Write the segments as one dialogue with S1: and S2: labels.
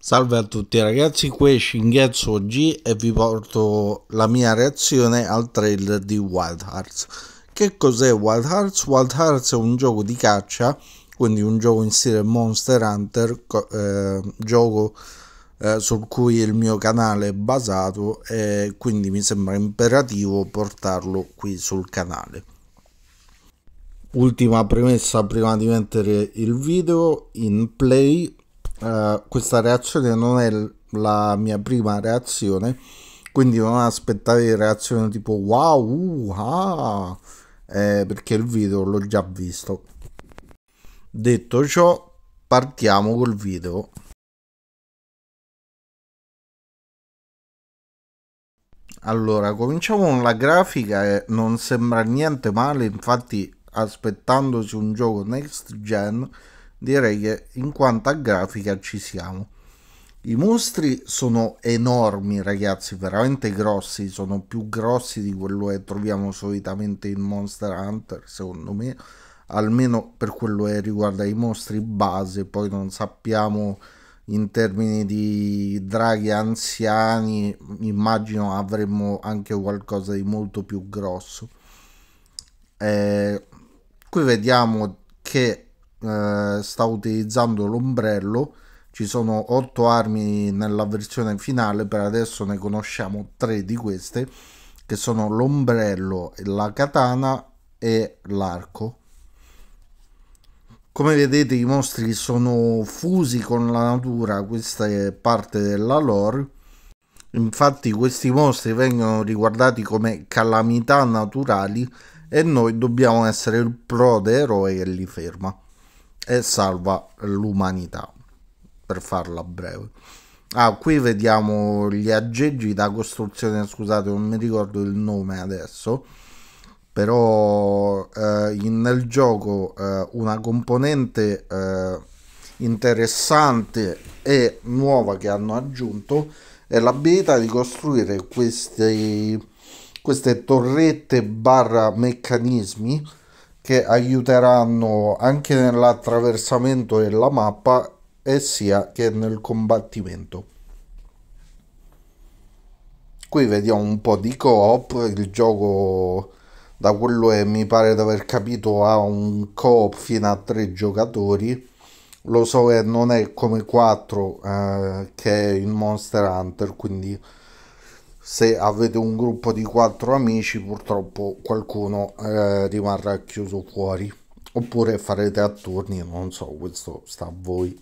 S1: Salve a tutti ragazzi, qui è Shingezzo OG e vi porto la mia reazione al trailer di Wild Hearts. Che cos'è Wild Hearts? Wild Hearts è un gioco di caccia, quindi un gioco in stile Monster Hunter, eh, gioco eh, su cui il mio canale è basato e quindi mi sembra imperativo portarlo qui sul canale. Ultima premessa prima di mettere il video, in play eh, questa reazione non è la mia prima reazione, quindi non aspettate reazioni tipo wow, uh, ah, eh, perché il video l'ho già visto. Detto ciò, partiamo col video. Allora, cominciamo con la grafica che non sembra niente male, infatti aspettandosi un gioco next gen direi che in quanto a grafica ci siamo. I mostri sono enormi, ragazzi, veramente grossi, sono più grossi di quello che troviamo solitamente in Monster Hunter, secondo me, almeno per quello che riguarda i mostri base, poi non sappiamo in termini di draghi anziani, immagino avremmo anche qualcosa di molto più grosso. Eh, qui vediamo che eh, sta utilizzando l'ombrello ci sono otto armi nella versione finale per adesso ne conosciamo tre di queste che sono l'ombrello la katana e l'arco come vedete i mostri sono fusi con la natura questa è parte della lore infatti questi mostri vengono riguardati come calamità naturali e noi dobbiamo essere il prode eroe che li ferma e salva l'umanità, per farla breve. Ah, qui vediamo gli aggeggi da costruzione, scusate, non mi ricordo il nome adesso, però eh, in, nel gioco eh, una componente eh, interessante e nuova che hanno aggiunto è l'abilità di costruire questi, queste torrette barra meccanismi che aiuteranno anche nell'attraversamento della mappa e sia che nel combattimento. Qui vediamo un po' di coop, il gioco da quello che mi pare di aver capito ha un coop fino a tre giocatori lo so che non è come 4 eh, che è in Monster Hunter quindi se avete un gruppo di quattro amici purtroppo qualcuno eh, rimarrà chiuso fuori oppure farete a turni non so questo sta a voi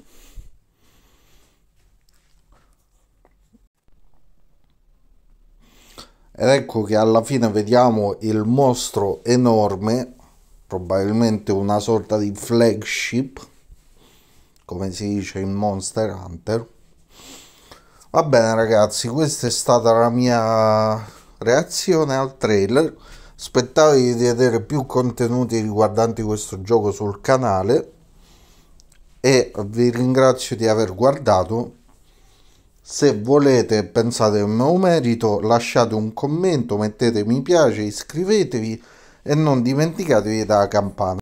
S1: ed ecco che alla fine vediamo il mostro enorme probabilmente una sorta di flagship come si dice in Monster Hunter Va bene ragazzi, questa è stata la mia reazione al trailer. Aspettatevi di vedere più contenuti riguardanti questo gioco sul canale e vi ringrazio di aver guardato. Se volete pensate un mio merito, lasciate un commento, mettete mi piace, iscrivetevi e non dimenticatevi della campana.